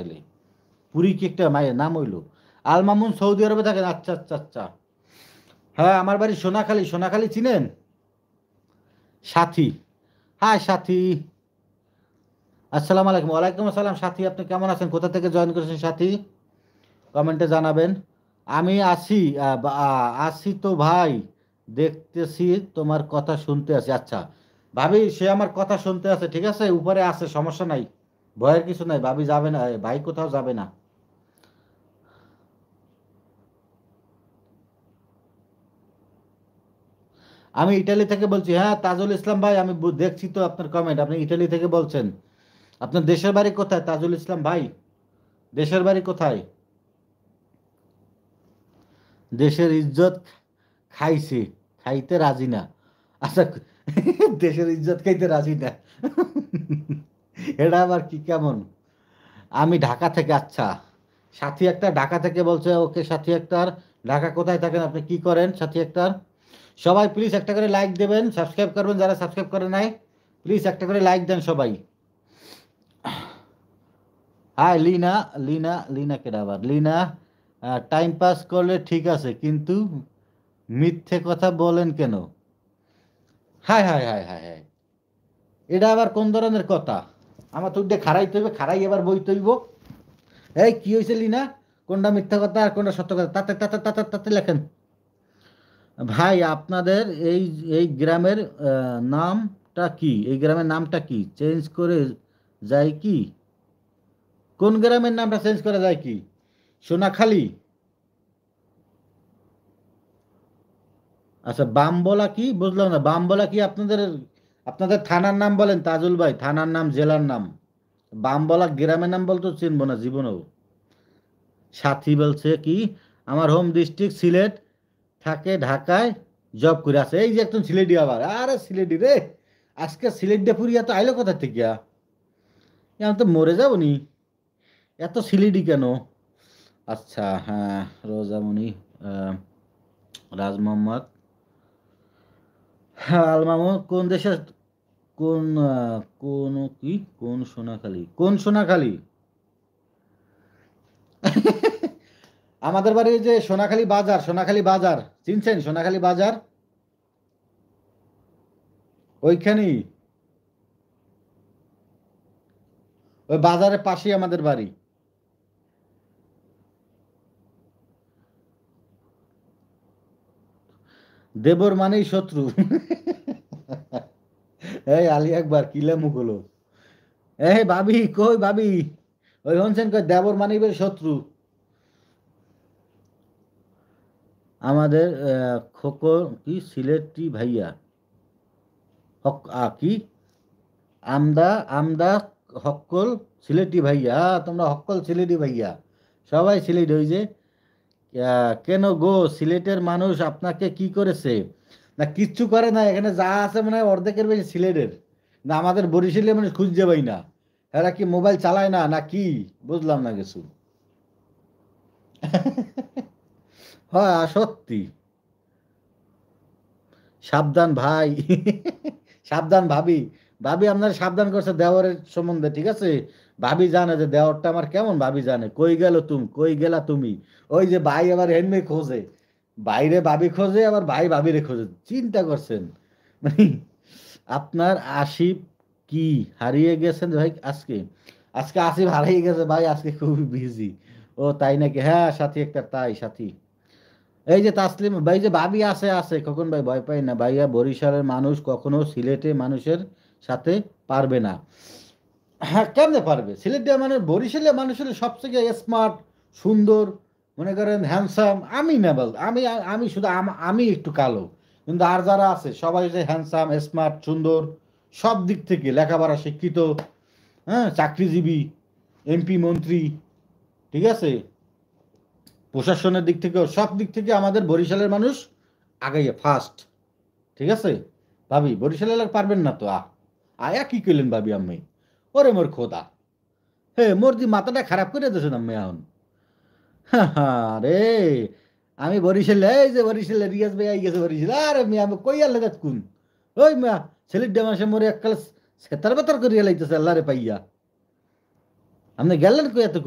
তাহলে পুরী কি একটা মায়ের নাম হইল আল মামুন সৌদি আরবে থাকেন আচ্ছা আচ্ছা আচ্ছা হ্যাঁ আমার বাড়ি সোনাখালী সোনাখালী চিনেন সাথী হ্যাঁ সাথী আসসালাম আলাইকুম ওয়ালাইকুম আসসালাম সাথী আপনি কেমন আছেন কোথা থেকে জয়েন করেছেন সাথী কমেন্টে জানাবেন আমি আসি আসি তো ভাই দেখতেছি তোমার কথা শুনতে আছে আচ্ছা ভাবি সে আমার কথা শুনতে আছে ঠিক আছে উপরে আছে সমস্যা নাই ভয়ের কিছু নাই ভাবি যাবে না ভাই কোথাও যাবে না আমি ইটালি থেকে বলছি হ্যাঁ তাজুল ইসলাম ভাই আমি দেখছি তো আপনার কমেন্ট আপনি ইটালি থেকে বলছেন আপনার দেশের বাড়ি কোথায় তাজুল ইসলাম ভাই দেশের বাড়ি কোথায় দেশের ইজ্জত খাইছি খাইতে রাজি না আচ্ছা দেশের ইজ্জত খাইতে রাজি না এটা আবার কি কেমন আমি ঢাকা থেকে আচ্ছা সাথী একটা ঢাকা থেকে বলছে ওকে সাথী একটার ঢাকা কোথায় থাকেন আপনি কি করেন সাথী একটার সবাই প্লিজ একটা করে লাইক দেবেন সাবস্ক্রাইব করবেন যারা সাবস্ক্রাইব করে নাই প্লিজ একটা করে লাইক দেন সবাই হাই লিনা লিনা লিনা কেটা আবার লিনা টাইম পাস করলে ঠিক আছে কিন্তু মিথ্যে কথা বলেন কেন hi hi hi hi hi এটা আবার কোন ধরনের কথা আমার তোর দিয়ে খারাইতে হইবে খারাই এবার বই তৈব এই কি হয়েছে লিনা কোনটা মিথ্যা কথা আর কোনটা সত্য কথা তাতে তাতে তাতে তাতে লেখেন ভাই আপনাদের এই এই গ্রামের নামটা কি এই গ্রামের নামটা কি চেঞ্জ করে যায় কি কোন গ্রামের নামটা চেঞ্জ করা যায় কি সোনাখালী আচ্ছা বাম বলা কি বুঝলাম না বাম বলা কি আপনাদের আপনাদের থানার নাম বলেন তাজুল ভাই থানার নাম জেলার নাম বামবলা গ্রামের নাম বলতো চিনবো না জীবনেও সাথী বলছে কি আমার হোম ডিস্ট্রিক্ট সিলেট থাকে ঢাকায় জব করে আছে এই যে একজন সিলেটি আবার আরে সিলেটি রে আজকে সিলেট পুরিয়া তো আইলো কোথা থেকে আমি তো মরে যাবো নি এত সিলেটি কেন আচ্ছা হ্যাঁ রোজামণি রাজ মোহাম্মদ হ্যাঁ, আলমামু কোন দেশে কোন কোন কি কোন সোনাখালী কোন সোনাখালী আমাদের বাড়ি যে সোনাখালী বাজার সোনাখালী বাজার চিনছেন সোনাখালী বাজার ওইখানেই ওই বাজারের পাশেই আমাদের বাড়ি দেবর মানেই শত্রু এই আলী একবার কিলে মুখ হলো এই ভাবি কই ভাবি ওই হনসেন কই দেবর মানিবের শত্রু আমাদের খোক কি সিলেটি ভাইয়া হক কি আমদা আমদা হকল সিলেটি ভাইয়া হ্যাঁ, তোমরা হকল সিলেটি ভাইয়া সবাই সিলেট হই যে কেন গো সিলেটের মানুষ আপনাকে কি করেছে না কিচ্ছু করে না এখানে যা আছে মানে অর্ধেকের বেশি সিলেটের না আমাদের বরিশালে মানে খুঁজতে পাই না এরা কি মোবাইল চালায় না না কি বুঝলাম না কিছু হ্যাঁ সত্যি সাবধান ভাই সাবধান ভাবি ভাবি আপনার সাবধান করছে দেওয়ারের সম্বন্ধে ঠিক আছে ভাবি জানে যে দেওয়ারটা আমার কেমন ভাবি জানে কই গেল তুমি কই গেলা তুমি ওই যে ভাই আবার হেনমে খোঁজে বাইরে ভাবি খোঁজে আবার ভাই ভাবিরে খোঁজে চিন্তা করছেন মানে আপনার আসিফ কি হারিয়ে গেছেন ভাই আজকে আজকে আসিফ হারিয়ে গেছে ভাই আজকে খুবই বিজি ও তাই নাকি হ্যাঁ সাথী একটা তাই সাথী এই যে তাসলিম ভাই যে ভাবি আছে আছে কখন ভাই ভয় পাই না ভাইয়া বরিশালের মানুষ কখনো সিলেটে মানুষের সাথে পারবে না হ্যাঁ কেমনে পারবে সিলেটে মানে বরিশালের মানুষের সবথেকে স্মার্ট সুন্দর মনে করেন হ্যান্ডসাম আমি না আমি আমি শুধু আমি একটু কালো কিন্তু আর যারা আছে সবাই যে হ্যান্ডসাম স্মার্ট সুন্দর সব দিক থেকে লেখাপড়া শিক্ষিত হ্যাঁ চাকরিজীবী এমপি মন্ত্রী ঠিক আছে প্রশাসনের দিক থেকেও সব দিক থেকে আমাদের বরিশালের মানুষ আগাইয়া ফার্স্ট ঠিক আছে ভাবি বরিশাল এলাকা পারবেন না তো আহ আয়া কি করলেন ভাবি আমি ওরে মোর খোদা হে মোর দি মাথাটা খারাপ করে দিয়েছেন আমি এখন আরে আমি বরিশাল এই যে বরিশালে রিয়াজ ভাই আই গেছে বরিশাল আরে মিয়া আমি কই আল্লাহ কোন ওই মা ছেলের ডেমাসে এক কাল সেতার বেতার করিয়া লাইতেছে আল্লাহ রে পাইয়া আপনি গেলেন কই এত